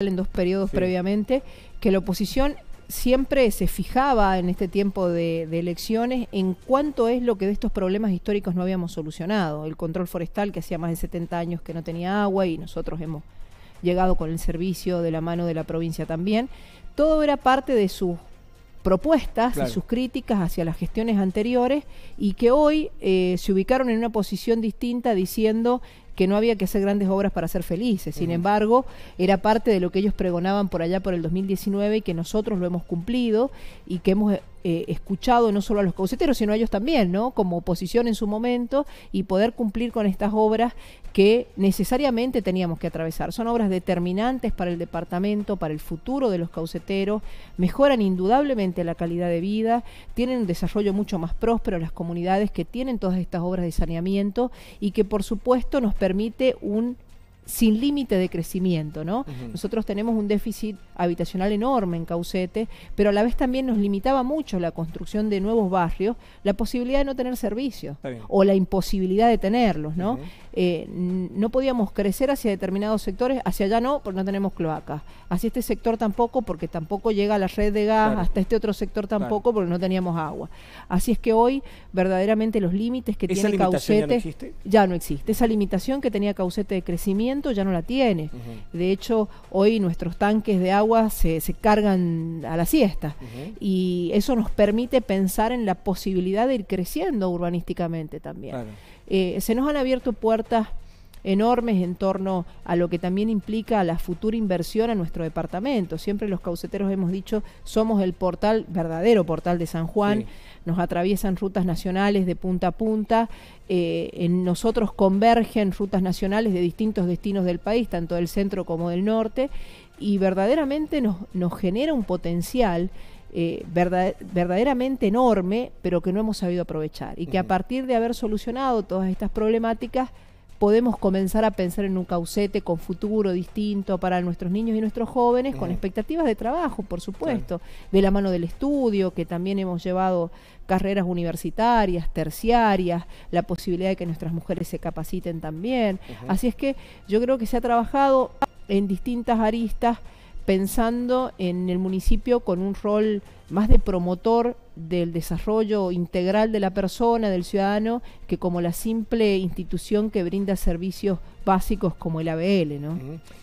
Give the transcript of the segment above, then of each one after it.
en dos periodos previamente, que la oposición siempre se fijaba en este tiempo de, elecciones en cuánto es lo que de estos problemas históricos no habíamos solucionado. El control forestal que hacía más de 70 años que no tenía agua y nosotros hemos llegado con el servicio de la mano de la provincia también. Todo era parte de sus propuestas y sus críticas hacia las gestiones anteriores y que hoy eh, se ubicaron en una posición distinta diciendo que no había que hacer grandes obras para ser felices. Sin embargo, era parte de lo que ellos pregonaban por allá por el 2019 y que nosotros lo hemos cumplido y que hemos eh, escuchado no solo a los cauceteros, sino a ellos también, ¿no? Como oposición en su momento y poder cumplir con estas obras que necesariamente teníamos que atravesar. Son obras determinantes para el departamento, para el futuro de los cauceteros, mejoran indudablemente la calidad de vida, tienen un desarrollo mucho más próspero las comunidades que tienen todas estas obras de saneamiento y que por supuesto nos permite un sin límite de crecimiento, ¿no? Nosotros tenemos un déficit habitacional enorme en Caucete, pero a la vez también nos limitaba mucho la construcción de nuevos barrios, la posibilidad de no tener servicios o la imposibilidad de tenerlos, ¿no? Eh, no podíamos crecer hacia determinados sectores, hacia allá no, porque no tenemos cloacas, hacia este sector tampoco, porque tampoco llega la red de gas, hasta este otro sector tampoco, porque no teníamos agua. Así es que hoy verdaderamente los límites que tiene Caucete ya no, existe? ya no existe, esa limitación que tenía Caucete de crecimiento ya no la tiene. De hecho, hoy nuestros tanques de agua se, cargan a la siesta y eso nos permite pensar en la posibilidad de ir creciendo urbanísticamente también. Eh, se nos han abierto puertas enormes en torno a lo que también implica la futura inversión a nuestro departamento. Siempre los cauceteros hemos dicho, somos el portal, verdadero portal de San Juan, nos atraviesan rutas nacionales de punta a punta, eh, en nosotros convergen rutas nacionales de distintos destinos del país, tanto del centro como del norte, y verdaderamente nos, genera un potencial eh, verdaderamente enorme, pero que no hemos sabido aprovechar. Y que a partir de haber solucionado todas estas problemáticas, podemos comenzar a pensar en un caucete con futuro distinto para nuestros niños y nuestros jóvenes, con expectativas de trabajo, por supuesto, de la mano del estudio, que también hemos llevado carreras universitarias, terciarias, la posibilidad de que nuestras mujeres se capaciten también. Así es que yo creo que se ha trabajado en distintas aristas pensando en el municipio con un rol más de promotor del desarrollo integral de la persona, del ciudadano, que como la simple institución que brinda servicios básicos como el ABL. ¿no?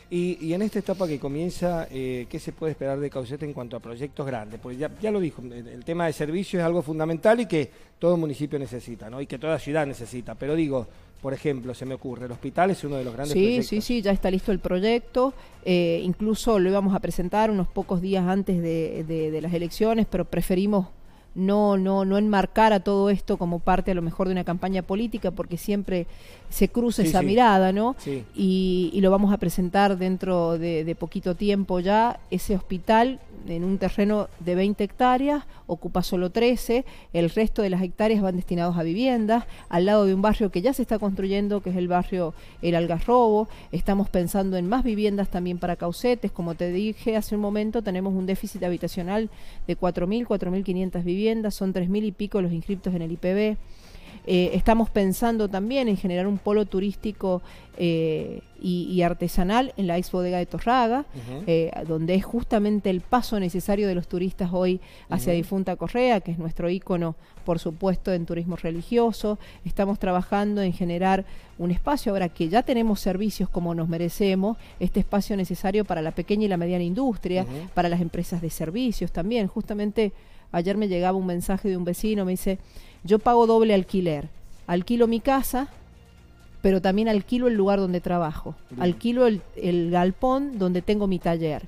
y, en esta etapa que comienza, eh, ¿qué se puede esperar de Caucete en cuanto a proyectos grandes? Porque ya, lo dijo, el, tema de servicios es algo fundamental y que todo municipio necesita, ¿no? y que toda ciudad necesita, pero digo, por ejemplo, se me ocurre, el hospital es uno de los grandes sí, proyectos. Sí, sí, ya está listo el proyecto. Eh, incluso lo íbamos a presentar unos pocos días antes de, las elecciones, pero preferimos no, no, no enmarcar a todo esto como parte a lo mejor de una campaña política, porque siempre se cruza esa mirada, ¿no? Y, lo vamos a presentar dentro de, poquito tiempo ya, ese hospital en un terreno de 20 hectáreas, ocupa solo 13, el resto de las hectáreas van destinados a viviendas, al lado de un barrio que ya se está construyendo, que es el barrio El Algarrobo, estamos pensando en más viviendas también para caucetes, como te dije hace un momento, tenemos un déficit habitacional de 4.000, 4.500 viviendas, son 3.000 y pico los inscriptos en el IPB. Eh, estamos pensando también en generar un polo turístico eh, y, artesanal en la ex bodega de Torraga, eh, donde es justamente el paso necesario de los turistas hoy hacia Difunta Correa, que es nuestro ícono, por supuesto, en turismo religioso. Estamos trabajando en generar un espacio, ahora que ya tenemos servicios como nos merecemos, este espacio necesario para la pequeña y la mediana industria, para las empresas de servicios también. Justamente ayer me llegaba un mensaje de un vecino, me dice, yo pago doble alquiler. Alquilo mi casa, pero también alquilo el lugar donde trabajo, alquilo el, galpón donde tengo mi taller.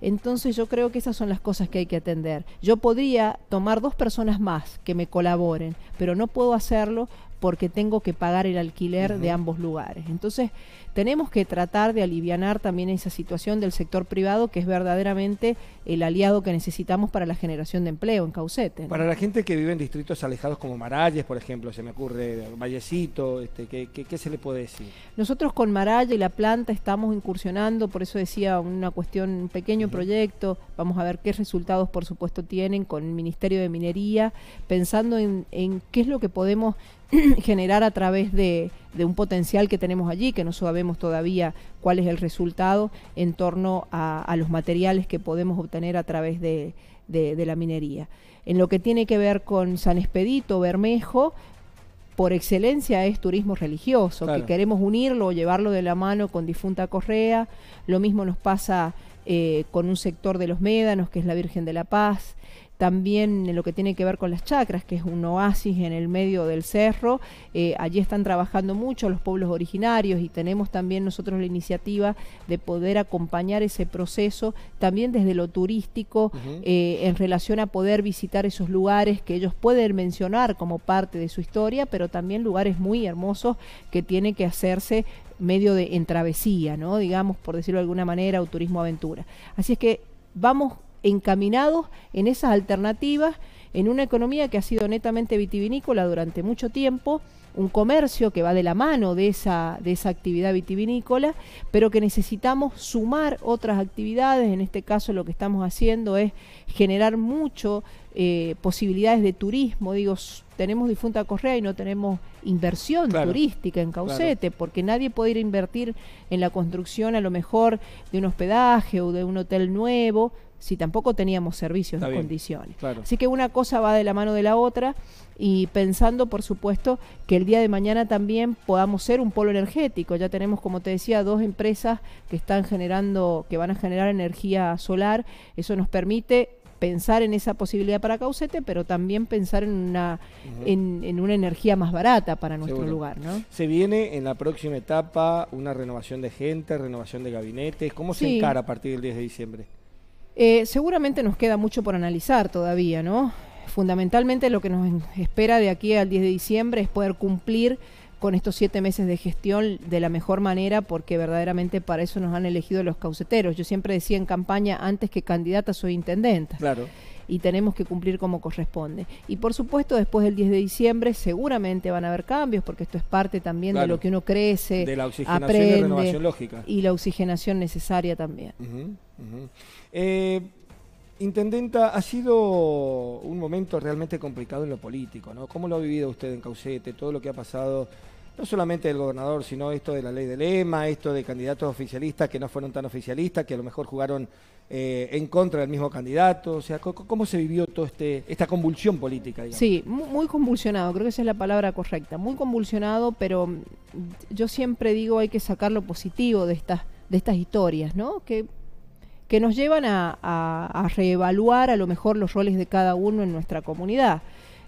Entonces yo creo que esas son las cosas que hay que atender. Yo podría tomar dos personas más que me colaboren, pero no puedo hacerlo porque tengo que pagar el alquiler de ambos lugares. Entonces, tenemos que tratar de aliviar también esa situación del sector privado, que es verdaderamente el aliado que necesitamos para la generación de empleo en Caucete. Para la gente que vive en distritos alejados como Maralles, por ejemplo, se me ocurre, Vallecito, este, ¿qué, se le puede decir? Nosotros con Maralles y La Planta estamos incursionando, por eso decía una cuestión, un pequeño proyecto, vamos a ver qué resultados por supuesto tienen con el Ministerio de Minería, pensando en qué es lo que podemos generar a través de, un potencial que tenemos allí, que no sabemos todavía cuál es el resultado, en torno a, los materiales que podemos obtener a través de, la minería. En lo que tiene que ver con San Expedito, Bermejo, por excelencia es turismo religioso, que queremos unirlo, o llevarlo de la mano con Difunta Correa, lo mismo nos pasa eh, con un sector de los Médanos, que es la Virgen de la Paz, también en lo que tiene que ver con las chacras, que es un oasis en el medio del cerro. Eh, allí están trabajando mucho los pueblos originarios y tenemos también nosotros la iniciativa de poder acompañar ese proceso también desde lo turístico eh, en relación a poder visitar esos lugares que ellos pueden mencionar como parte de su historia, pero también lugares muy hermosos que tiene que hacerse medio de entravesía ¿no? digamos, por decirlo de alguna manera, o turismo aventura. Así es que vamos encaminados en esas alternativas, en una economía que ha sido netamente vitivinícola durante mucho tiempo, un comercio que va de la mano de esa, de esa actividad vitivinícola, pero que necesitamos sumar otras actividades, en este caso lo que estamos haciendo es generar mucho eh, posibilidades de turismo, digo, tenemos difunta correa y no tenemos inversión turística en Caucete, porque nadie puede ir a invertir en la construcción a lo mejor de un hospedaje o de un hotel nuevo, si tampoco teníamos servicios en condiciones. Así que una cosa va de la mano de la otra y pensando, por supuesto, que el día de mañana también podamos ser un polo energético. Ya tenemos, como te decía, dos empresas que están generando, que van a generar energía solar. Eso nos permite pensar en esa posibilidad para Caucete, pero también pensar en una, en, una energía más barata para nuestro lugar. ¿no? Se viene en la próxima etapa una renovación de gente, renovación de gabinetes. ¿Cómo se encara a partir del 10 de diciembre? Eh, seguramente nos queda mucho por analizar todavía, ¿no? Fundamentalmente lo que nos espera de aquí al 10 de diciembre es poder cumplir con estos siete meses de gestión de la mejor manera, porque verdaderamente para eso nos han elegido los cauceteros. Yo siempre decía en campaña, antes que candidata soy intendente. Claro. Y tenemos que cumplir como corresponde. Y por supuesto, después del 10 de diciembre seguramente van a haber cambios, porque esto es parte también de lo que uno crece, de la oxigenación aprende, y renovación lógica. Y la oxigenación necesaria también. Eh, Intendenta, ha sido un momento realmente complicado en lo político, ¿no? ¿Cómo lo ha vivido usted en Caucete? Todo lo que ha pasado, no solamente del gobernador, sino esto de la ley del EMA, esto de candidatos oficialistas que no fueron tan oficialistas, que a lo mejor jugaron eh, en contra del mismo candidato. O sea, ¿cómo, se vivió toda este, esta convulsión política? Sí, muy convulsionado, creo que esa es la palabra correcta. Muy convulsionado, pero yo siempre digo hay que sacar lo positivo de estas, de estas historias, ¿no? Que que nos llevan a, reevaluar a lo mejor los roles de cada uno en nuestra comunidad.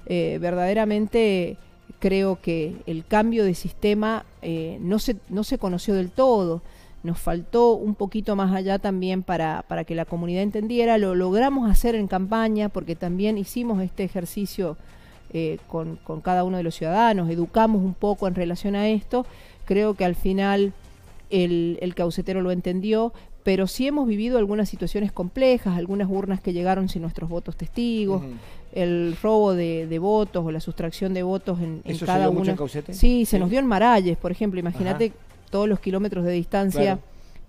Eh, verdaderamente creo que el cambio de sistema eh, no, se, no se conoció del todo. Nos faltó un poquito más allá también para, que la comunidad entendiera. Lo logramos hacer en campaña porque también hicimos este ejercicio eh, con, cada uno de los ciudadanos, educamos un poco en relación a esto. Creo que al final el, el caucetero lo entendió, pero sí hemos vivido algunas situaciones complejas, algunas urnas que llegaron sin nuestros votos testigos, el robo de, votos o la sustracción de votos en, cada una. sí, se nos dio en Maralles, por ejemplo, imagínate todos los kilómetros de distancia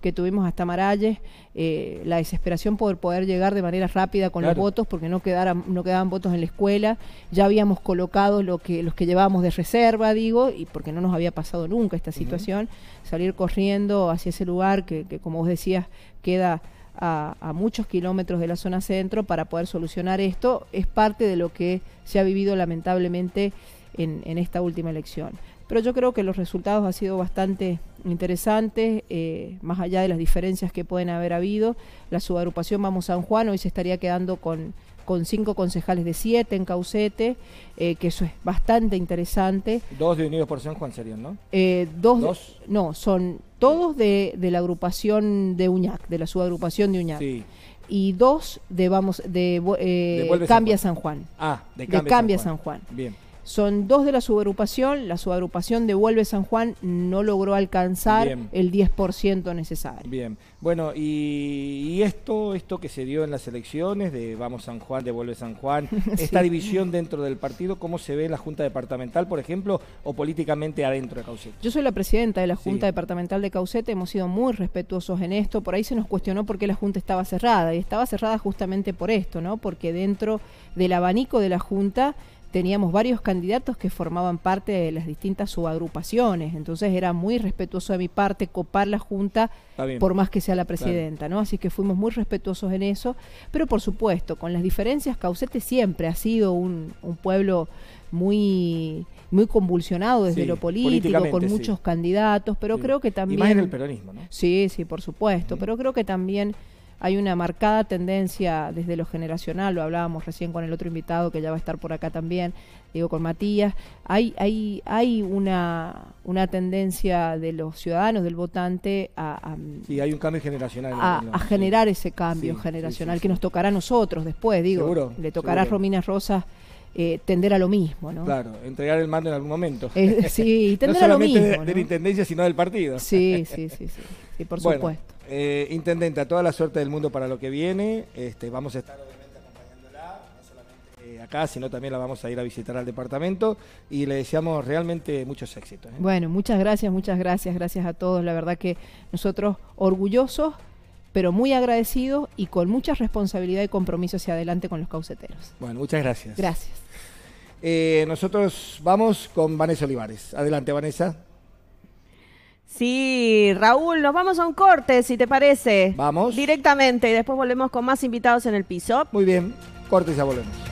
que tuvimos hasta Maralles, eh, la desesperación por poder llegar de manera rápida con los votos, porque no, no quedaban votos en la escuela, ya habíamos colocado lo que, los que llevábamos de reserva, digo, y porque no nos había pasado nunca esta situación, salir corriendo hacia ese lugar que, como vos decías, queda a, muchos kilómetros de la zona centro para poder solucionar esto, es parte de lo que se ha vivido lamentablemente en, en esta última elección. Pero yo creo que los resultados han sido bastante interesantes, eh, más allá de las diferencias que pueden haber habido. La subagrupación Vamos San Juan hoy se estaría quedando con, con cinco concejales de siete en Caucete, eh, que eso es bastante interesante. Dos de Unidos por San Juan serían, ¿no? Eh, dos, no, son todos de, de, la agrupación de Uñac, de la subagrupación de Uñac. Y dos de vamos de, Cambia San Juan. Ah, de Cambia, San Juan. Bien. Son dos de la subagrupación. La subagrupación de Vuelve San Juan no logró alcanzar el 10% necesario. Bien. Bueno, y, esto, esto que se dio en las elecciones de Vamos San Juan, de Vuelve San Juan, esta división dentro del partido, ¿cómo se ve en la Junta Departamental, por ejemplo, o políticamente adentro de Caucete? Yo soy la presidenta de la Junta Departamental de Caucete. Hemos sido muy respetuosos en esto. Por ahí se nos cuestionó por qué la Junta estaba cerrada. Y estaba cerrada justamente por esto, ¿no? Porque dentro del abanico de la Junta teníamos varios candidatos que formaban parte de las distintas subagrupaciones, entonces era muy respetuoso de mi parte copar la Junta por más que sea la presidenta, ¿no? Así que fuimos muy respetuosos en eso, pero por supuesto, con las diferencias, Caucete siempre ha sido un, pueblo muy muy convulsionado desde lo político, con muchos candidatos, pero creo que también... en el peronismo, ¿no? Sí, sí, por supuesto, pero creo que también hay una marcada tendencia desde lo generacional, lo hablábamos recién con el otro invitado que ya va a estar por acá también, digo con Matías, hay, hay, hay una, una tendencia de los ciudadanos, del votante a... sí, hay un cambio generacional. A, generar ese cambio generacional que nos tocará a nosotros después, digo, le tocará a Romina Rosas. Eh, tender a lo mismo, ¿no? Claro, entregar el mando en algún momento. Eh, sí, tender a lo mismo. De, ¿no? de la intendencia, sino del partido. Sí, sí, sí, sí, por supuesto. Eh, intendente, a toda la suerte del mundo para lo que viene. Este, vamos a estar obviamente acompañándola, no solamente eh, acá, sino también la vamos a ir a visitar al departamento y le deseamos realmente muchos éxitos. ¿eh? Bueno, muchas gracias, muchas gracias, gracias a todos. La verdad que nosotros orgullosos pero muy agradecidos y con mucha responsabilidad y compromiso hacia adelante con los cauceteros. Bueno, muchas gracias. Gracias. nosotros vamos con Vanessa Olivares. Adelante, Vanessa. Sí, Raúl, nos vamos a un corte, si te parece. Vamos. Directamente, y después volvemos con más invitados en el piso. Muy bien, corte y ya volvemos.